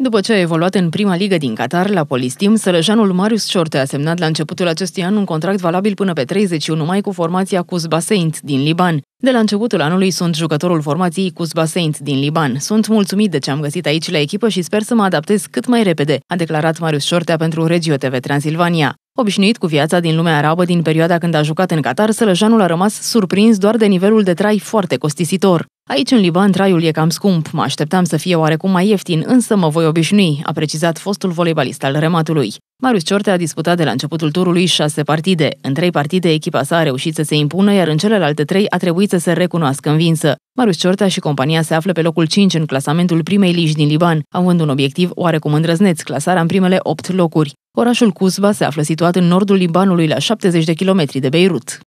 După ce a evoluat în prima ligă din Qatar la Polistim, sălăjanul Marius Ciorte a semnat la începutul acestui an un contract valabil până pe 31 mai cu formația Cusba Saint din Liban. De la începutul anului sunt jucătorul formației Cusba Saint din Liban. Sunt mulțumit de ce am găsit aici la echipă și sper să mă adaptez cât mai repede, a declarat Marius Ciortea pentru Regio TV Transilvania. Obișnuit cu viața din lumea arabă din perioada când a jucat în Qatar, Sălăjanul a rămas surprins doar de nivelul de trai foarte costisitor. Aici, în Liban, traiul e cam scump. Mă așteptam să fie oarecum mai ieftin, însă mă voi obișnui, a precizat fostul voleibalist al rematului. Marius Ciorte a disputat de la începutul turului șase partide. În trei partide, echipa sa a reușit să se impună, iar în celelalte trei a trebuit să se recunoască învinsă. Marius Ciortea și compania se află pe locul 5 în clasamentul primei ligi din Liban, având un obiectiv oarecum îndrăzneț, clasarea în primele 8 locuri. Orașul Cusba se află situat în nordul Libanului, la 70 de kilometri de Beirut.